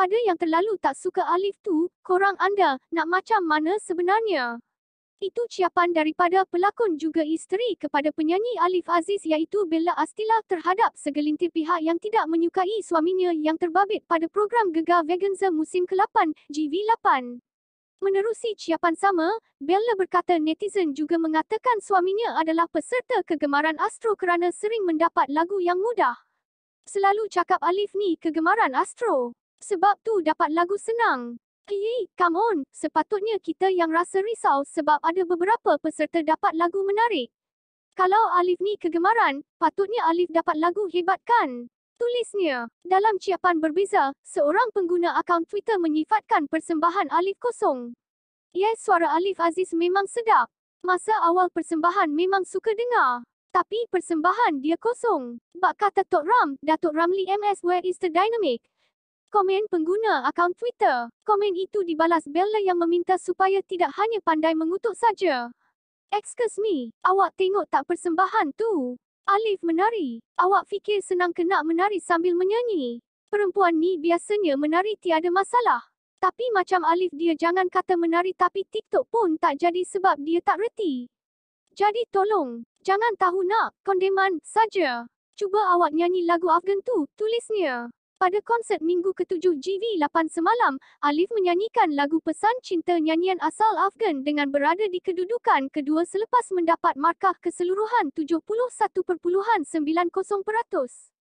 Kepada yang terlalu tak suka Alif tu, korang anda nak macam mana sebenarnya? Itu ciapan daripada pelakon juga isteri kepada penyanyi Alif Aziz iaitu Bella Astila terhadap segelintir pihak yang tidak menyukai suaminya yang terbabit pada program Gegar Veganza musim ke-8, GV8. Menerusi ciapan sama, Bella berkata netizen juga mengatakan suaminya adalah peserta kegemaran Astro kerana sering mendapat lagu yang mudah. Selalu cakap Alif ni kegemaran Astro. Sebab tu dapat lagu senang. Hei, come on, sepatutnya kita yang rasa risau sebab ada beberapa peserta dapat lagu menarik. Kalau Alif ni kegemaran, patutnya Alif dapat lagu hebat kan? Tulisnya, dalam ciapan berbeza, seorang pengguna akaun Twitter menyifatkan persembahan Alif kosong. yes, suara Alif Aziz memang sedap. Masa awal persembahan memang suka dengar. Tapi persembahan dia kosong. Bak kata Tok Ram, Datuk Ramli MS where is the dynamic? komen pengguna akaun Twitter. Komen itu dibalas Bella yang meminta supaya tidak hanya pandai mengutuk saja. Excuse me, awak tengok tak persembahan tu? Alif menari. Awak fikir senang kena menari sambil menyanyi? Perempuan ni biasanya menari tiada masalah. Tapi macam Alif dia jangan kata menari tapi TikTok pun tak jadi sebab dia tak reti. Jadi tolong, jangan tahu nak, kondeman, saja. Cuba awak nyanyi lagu Afgan tu, tulisnya. Pada konsert minggu ketujuh GV8 semalam, Alif menyanyikan lagu pesan cinta nyanyian asal Afgan dengan berada di kedudukan kedua selepas mendapat markah keseluruhan 71.90%.